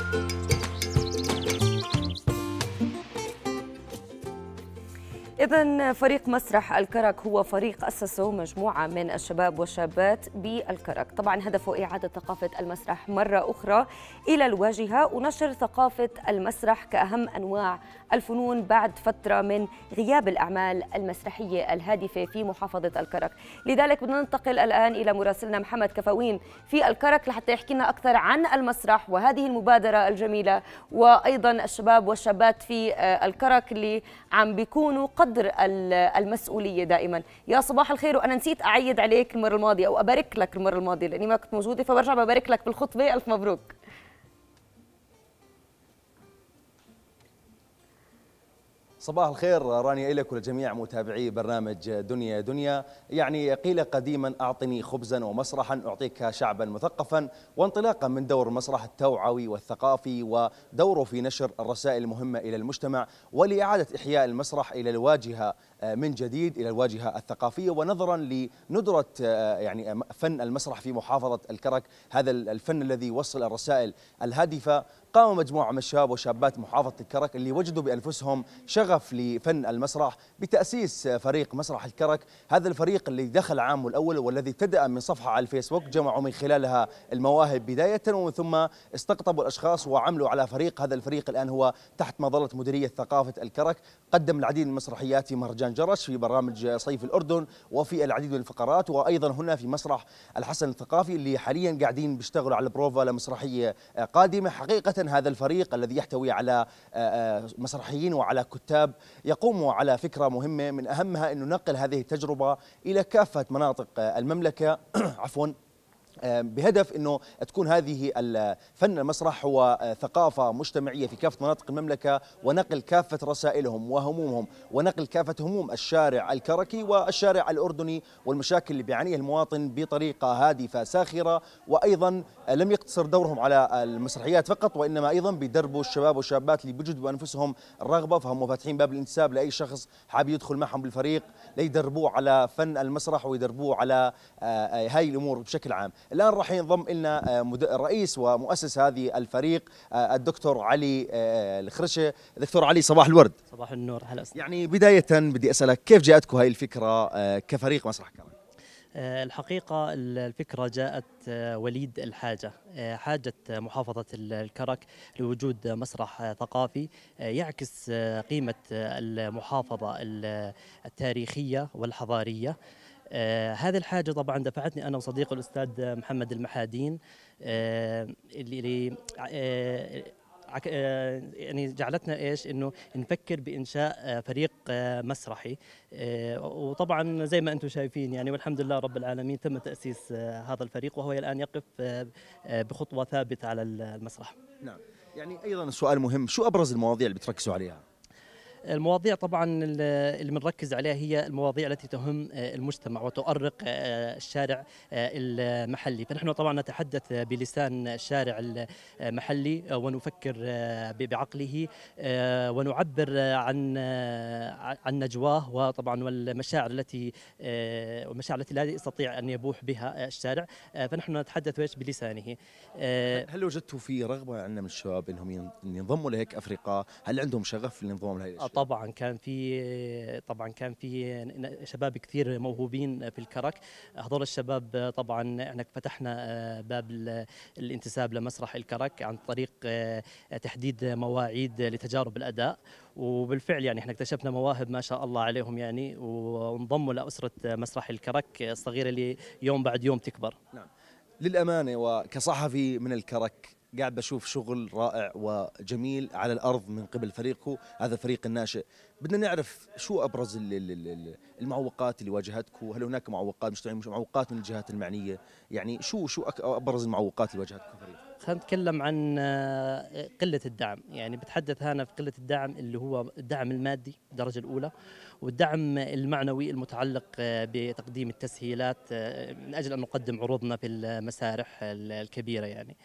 thank you إذا فريق مسرح الكرك هو فريق أسسه مجموعة من الشباب والشابات بالكرك طبعا هدفه إعادة ثقافة المسرح مرة أخرى إلى الواجهة ونشر ثقافة المسرح كأهم أنواع الفنون بعد فترة من غياب الأعمال المسرحية الهادفة في محافظة الكرك لذلك بدنا ننتقل الآن إلى مراسلنا محمد كفاوين في الكرك لحتى يحكي لنا أكثر عن المسرح وهذه المبادرة الجميلة وأيضا الشباب والشابات في آه، الكرك اللي عم بيكونوا قد قدر المسؤوليه دائما يا صباح الخير وانا نسيت اعيد عليك المره الماضيه او ابارك لك المره الماضيه لاني ما كنت موجوده فبرجع ببارك لك بالخطبه الف مبروك صباح الخير راني إليك ولجميع متابعي برنامج دنيا دنيا يعني قيل قديما أعطني خبزا ومسرحا أعطيك شعبا مثقفا وانطلاقا من دور المسرح التوعوي والثقافي ودوره في نشر الرسائل المهمة إلى المجتمع ولإعادة إحياء المسرح إلى الواجهة آه، من جديد إلى الواجهة الثقافية ونظرا لندرة آه، يعني آه، فن المسرح في محافظة الكرك هذا الفن الذي يوصل الرسائل الهادفة قام مجموعة من الشباب وشابات محافظة الكرك اللي وجدوا بأنفسهم شغف شغف لفن المسرح بتأسيس فريق مسرح الكرك هذا الفريق اللي دخل عامه الأول والذي ابتدأ من صفحة على الفيسبوك جمعوا من خلالها المواهب بداية ومن ثم استقطبوا الأشخاص وعملوا على فريق هذا الفريق الآن هو تحت مظلة مديرية ثقافة الكرك قدم العديد من المسرحيات في مهرجان جرش في برامج صيف الأردن وفي العديد من الفقرات وأيضا هنا في مسرح الحسن الثقافي اللي حاليا قاعدين بيشتغلوا على بروفا لمسرحية قادمة حقيقة هذا الفريق الذي يحتوي على آه، آه، مسرحيين وعلى كتاب الشباب يقوموا على فكرة مهمة من أهمها أن ننقل هذه التجربة إلى كافة مناطق المملكة عفواً بهدف انه تكون هذه الفن المسرح هو آه، ثقافه مجتمعيه في كافه مناطق المملكه ونقل كافه رسائلهم وهمومهم ونقل كافه هموم الشارع الكركي والشارع الاردني والمشاكل اللي بيعانيها المواطن بطريقه هادفه ساخره وايضا آه، لم يقتصر دورهم على المسرحيات فقط وانما ايضا بيدربوا الشباب والشابات اللي بيجدوا انفسهم الرغبه فهم فاتحين باب الانتساب لاي شخص حابب يدخل معهم بالفريق ليدربوه على فن المسرح ويدربوه على آه، هاي الامور بشكل عام الآن راح ينضم لنا آه، رئيس ومؤسس هذه الفريق آه، الدكتور علي آه، الخرشه دكتور علي صباح الورد صباح النور هلا يعني بداية بدي أسألك كيف جاءتكم هاي الفكرة كفريق مسرح كرم الحقيقة الفكرة جاءت وليد الحاجة حاجة محافظة الكرك لوجود مسرح ثقافي يعكس قيمة المحافظة التاريخية والحضارية آه هذه الحاجة طبعا دفعتني أنا وصديقي الأستاذ محمد المحادين آه اللي آه،, آه يعني جعلتنا ايش انه نفكر بانشاء آه، فريق آه، مسرحي وطبعا زي ما انتم شايفين يعني والحمد لله رب العالمين تم تاسيس هذا الفريق وهو الان يقف بخطوه ثابته على المسرح نعم يعني ايضا سؤال مهم شو ابرز المواضيع اللي بتركزوا عليها المواضيع طبعا اللي بنركز عليها هي المواضيع التي تهم آه، المجتمع وتؤرق آه، الشارع آه، المحلي فنحن طبعا نتحدث بلسان الشارع المحلي ونفكر بعقله ونعبر عن عن نجواه وطبعا والمشاعر التي والمشاعر التي لا يستطيع ان يبوح بها الشارع فنحن نتحدث ايش بلسانه هل وجدتوا في رغبه عندنا من الشباب انهم ينضموا لهيك افرقه هل عندهم شغف للانضمام لهي الاشياء طبعا كان في طبعا كان في شباب كثير موهوبين في الكرك هذول الشباب طبعا احنا فتحنا آه، باب الانتساب لمسرح الكرك عن طريق آه، تحديد مواعيد لتجارب الاداء وبالفعل يعني احنا اكتشفنا مواهب ما شاء الله عليهم يعني وانضموا لاسره مسرح الكرك الصغيره اللي يوم بعد يوم تكبر نعم. للامانه وكصحفي من الكرك قاعد بشوف شغل رائع وجميل على الارض من قبل فريقه هذا فريق الناشئ بدنا نعرف شو ابرز المعوقات اللي واجهتكم هل هناك معوقات مش معوقات من الجهات المعنيه يعني شو شو ابرز المعوقات اللي واجهتكم فريق خلينا نتكلم عن آه، قلة الدعم يعني بتحدث هنا في قلة الدعم اللي هو الدعم المادي الدرجة الأولى والدعم المعنوي المتعلق آه، بتقديم التسهيلات آه، من أجل أن نقدم عروضنا في المسارح الكبيرة يعني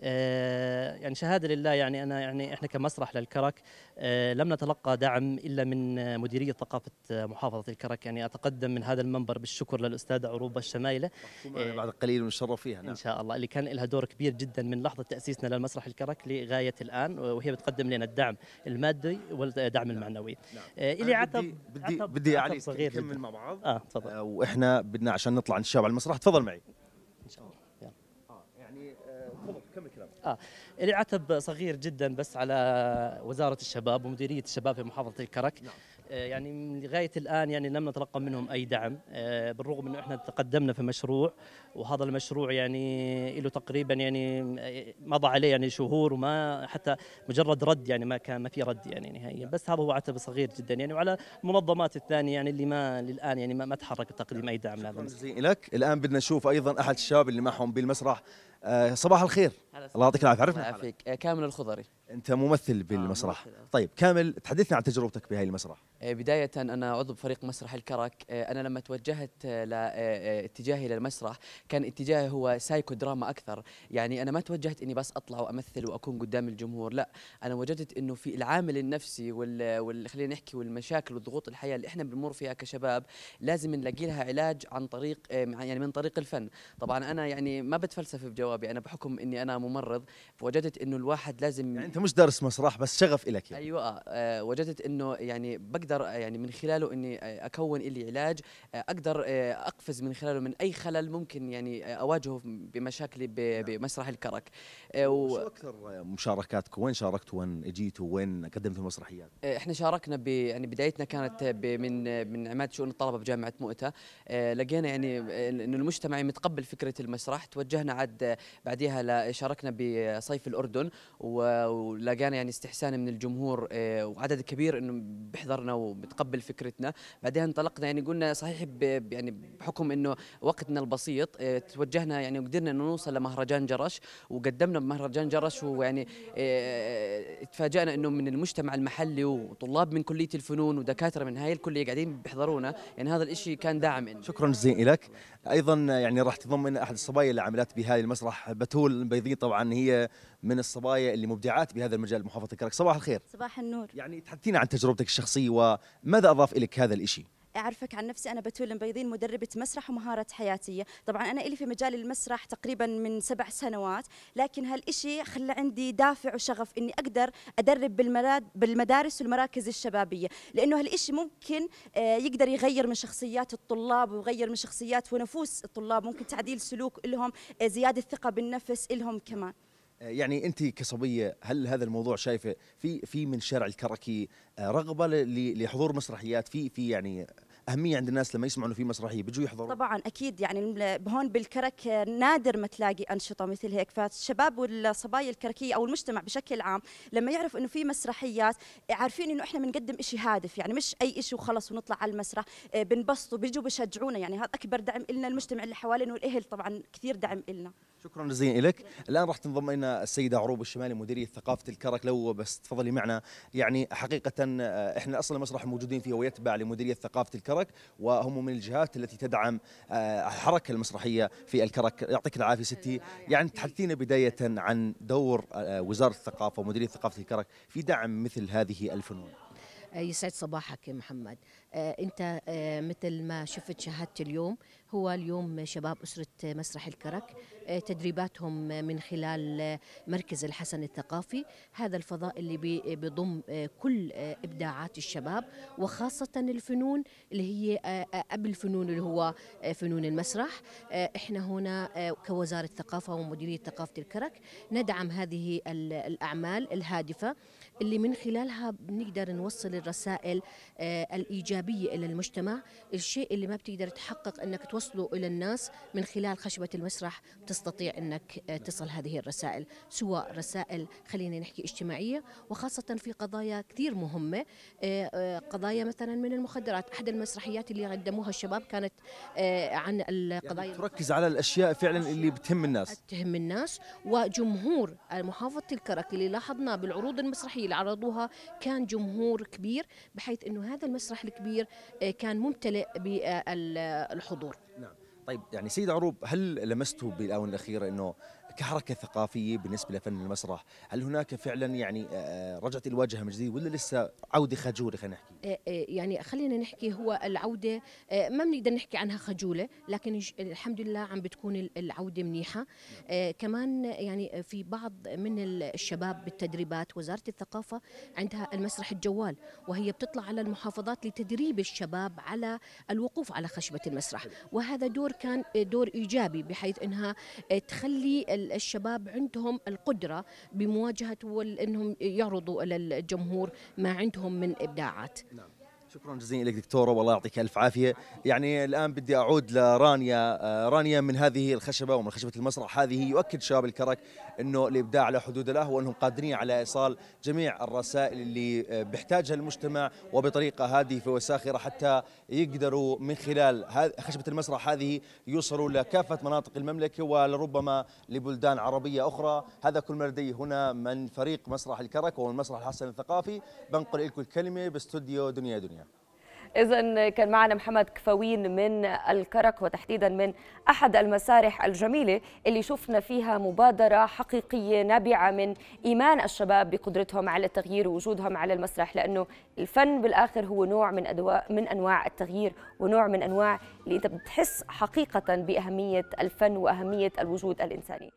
آه، يعني شهاده لله يعني انا يعني احنا كمسرح للكرك آه، لم نتلقى دعم الا من مديريه ثقافه آه، محافظه الكرك يعني اتقدم من هذا المنبر بالشكر للاستاذه عروبه الشمايله بعد قليل ونشرف فيها نعم. ان شاء الله اللي كان لها دور كبير جدا من لحظه تاسيسنا للمسرح الكرك لغايه الان وهي بتقدم لنا الدعم المادي والدعم نعم. المعنوي نعم. اللي عتب بدي عتب بدي صغير نكمل مع بعض اه تفضل آه واحنا بدنا عشان نطلع على المسرح تفضل معي ان شاء الله اه العتب صغير جدا بس على وزاره الشباب ومديريه الشباب في محافظه الكرك نعم. آه، يعني لغايه الان يعني لم نتلقى منهم اي دعم آه، بالرغم انه احنا تقدمنا في مشروع وهذا المشروع يعني له تقريبا يعني آه، مضى عليه يعني شهور وما حتى مجرد رد يعني ما كان ما في رد يعني نهائيا بس هذا هو عتب صغير جدا يعني وعلى المنظمات الثانيه يعني اللي ما للان يعني ما, ما تحرك تقديم نعم. اي دعم لهذا المشروع. لك الان بدنا نشوف ايضا احد الشباب اللي معهم بالمسرح آه، صباح الخير الله يعطيك العافيه عرفنا آه، كامل الخضري انت ممثل بالمسرح آه،, آه طيب كامل تحدثنا عن تجربتك بهاي المسرح آه، بداية أنا عضو فريق مسرح الكرك آه، أنا لما توجهت اتجاهي للمسرح كان اتجاهي هو سايكو دراما أكثر يعني أنا ما توجهت أني بس أطلع وأمثل وأكون قدام الجمهور لا أنا وجدت أنه في العامل النفسي وال, خلينا نحكي والمشاكل والضغوط الحياة اللي إحنا بنمر فيها كشباب لازم نلاقي لها علاج عن طريق يعني من طريق الفن طبعا أنا يعني ما بتفلسف بجوابي أنا بحكم أني أنا ممرض فوجدت أنه الواحد لازم يعني انت مش دارس مسرح بس شغف لك يعني. ايوه آه وجدت انه يعني بقدر آه، يعني من خلاله اني آه، اكون لي علاج آه اقدر آه اقفز من خلاله من اي خلل ممكن يعني آه، اواجهه بمشاكلي نعم. بمسرح الكرك آه و... شو اكثر مشاركاتكم وين شاركتوا وين اجيتوا وين قدمتوا المسرحيات آه احنا شاركنا ب يعني بدايتنا كانت ب... من من عماد شؤون الطلبه بجامعه مؤته آه لقينا يعني انه المجتمع متقبل فكره المسرح توجهنا عاد بعديها شاركنا بصيف الاردن و ولقانا يعني استحسان من الجمهور آه، وعدد كبير انه بيحضرنا وبتقبل فكرتنا بعدين انطلقنا يعني قلنا صحيح يعني بحكم انه وقتنا البسيط آه، توجهنا يعني وقدرنا انه نوصل لمهرجان جرش وقدمنا بمهرجان جرش ويعني آه، تفاجئنا انه من المجتمع المحلي وطلاب من كليه الفنون ودكاتره من هاي الكليه قاعدين بيحضرونا يعني هذا الشيء كان داعم إنه. شكرا جزيلا لك ايضا يعني راح تضمن احد الصبايا اللي عملت بهذه المسرح بتول البيضي طبعا هي من الصبايا اللي مبدعات بهذا المجال محافظة كرك صباح الخير صباح النور يعني تحدثينا عن تجربتك الشخصية وماذا أضاف لك هذا الإشي اعرفك عن نفسي انا بتول المبيضين مدربه مسرح ومهارات حياتيه طبعا انا الي في مجال المسرح تقريبا من سبع سنوات لكن هالشيء خلى عندي دافع وشغف اني اقدر ادرب بالمدارس والمراكز الشبابيه لانه هالشيء ممكن آه، يقدر يغير من شخصيات الطلاب ويغير من شخصيات ونفوس الطلاب ممكن تعديل سلوك لهم آه، زياده ثقه بالنفس لهم كمان يعني انت كصبيه هل هذا الموضوع شايفه في في من شارع الكركي آه، رغبه لحضور مسرحيات في في يعني اهميه عند الناس لما يسمعوا انه في مسرحيه بيجوا يحضروا طبعا اكيد يعني هون بالكرك نادر ما تلاقي انشطه مثل هيك فالشباب والصبايا الكركيه او المجتمع بشكل عام لما يعرف انه في مسرحيات عارفين انه احنا بنقدم شيء هادف يعني مش اي شيء وخلص ونطلع على المسرح آه، بنبسطوا بيجوا بشجعونا يعني هذا اكبر دعم لنا المجتمع اللي حوالينا والاهل طبعا كثير دعم لنا شكرا جزيلا لك الان راح تنضم لنا السيده عروب الشمالي مديريه ثقافه الكرك لو بس تفضلي معنا يعني حقيقه آه، احنا اصلا المسرح موجودين فيه ويتبع لمديريه ثقافه الكرك الكرك وهم من الجهات التي تدعم آه، الحركه المسرحيه في الكرك يعطيك العافيه ستي يعني تحدثينا بدايه عن دور آه، وزاره الثقافه ومديريه ثقافه الكرك في دعم مثل هذه الفنون آه، يسعد صباحك يا محمد آه، انت آه، مثل ما شفت شاهدت اليوم هو اليوم شباب اسره مسرح الكرك آه، تدريباتهم من خلال مركز الحسن الثقافي هذا الفضاء اللي بيضم كل ابداعات الشباب وخاصه الفنون اللي هي اب الفنون اللي هو فنون المسرح احنا هنا كوزاره ثقافه ومديريه ثقافه الكرك ندعم هذه الاعمال الهادفه اللي من خلالها بنقدر نوصل الرسائل الايجابيه إيجابية إلى المجتمع الشيء اللي ما بتقدر تحقق أنك توصله إلى الناس من خلال خشبة المسرح تستطيع أنك آه، تصل هذه الرسائل سواء رسائل خلينا نحكي اجتماعية وخاصة في قضايا كثير مهمة آه، آه، قضايا مثلا من المخدرات أحد المسرحيات اللي قدموها الشباب كانت عن القضايا يعني تركز على الأشياء فعلا اللي بتهم الناس تهم الناس وجمهور محافظة الكرك اللي لاحظناه بالعروض المسرحية اللي عرضوها كان جمهور كبير بحيث أنه هذا المسرح الكبير كبير آه، كان ممتلئ بالحضور نعم طيب يعني سيد عروب هل لمسته بالاونه الاخيره انه كحركه ثقافيه بالنسبه لفن المسرح، هل هناك فعلا يعني آه، آه، رجعت الواجهه من جديد ولا لسه عوده خجوله خلينا نحكي؟ آه، يعني خلينا نحكي هو العوده ما بنقدر نحكي عنها خجوله، لكن الحمد لله عم بتكون العوده منيحه، نعم. كمان يعني في بعض من الشباب بالتدريبات وزاره الثقافه عندها المسرح الجوال وهي بتطلع على المحافظات لتدريب الشباب على الوقوف على خشبه المسرح، وهذا دور كان دور ايجابي بحيث انها تخلي الشباب عندهم القدرة بمواجهة وأنهم يعرضوا للجمهور ما عندهم من إبداعات نعم. شكرا جزيلا لك دكتوره والله يعطيك الف عافيه يعني الان بدي اعود لرانيا آه، رانيا من هذه الخشبه ومن خشبه المسرح هذه يؤكد شباب الكرك انه الابداع لا حدود له وانهم قادرين على ايصال جميع الرسائل اللي آه، بيحتاجها المجتمع وبطريقه هادفه وساخره حتى يقدروا من خلال خشبه المسرح هذه يوصلوا لكافه مناطق المملكه ولربما لبلدان عربيه اخرى هذا كل ما لدي هنا من فريق مسرح الكرك ومن مسرح الحسن الثقافي بنقل لكم الكلمه باستوديو دنيا دنيا إذا كان معنا محمد كفاوين من الكرك وتحديدا من أحد المسارح الجميلة اللي شفنا فيها مبادرة حقيقية نابعة من إيمان الشباب بقدرتهم على التغيير ووجودهم على المسرح لأنه الفن بالآخر هو نوع من أدواء من أنواع التغيير ونوع من أنواع اللي أنت بتحس حقيقة بأهمية الفن وأهمية الوجود الإنساني.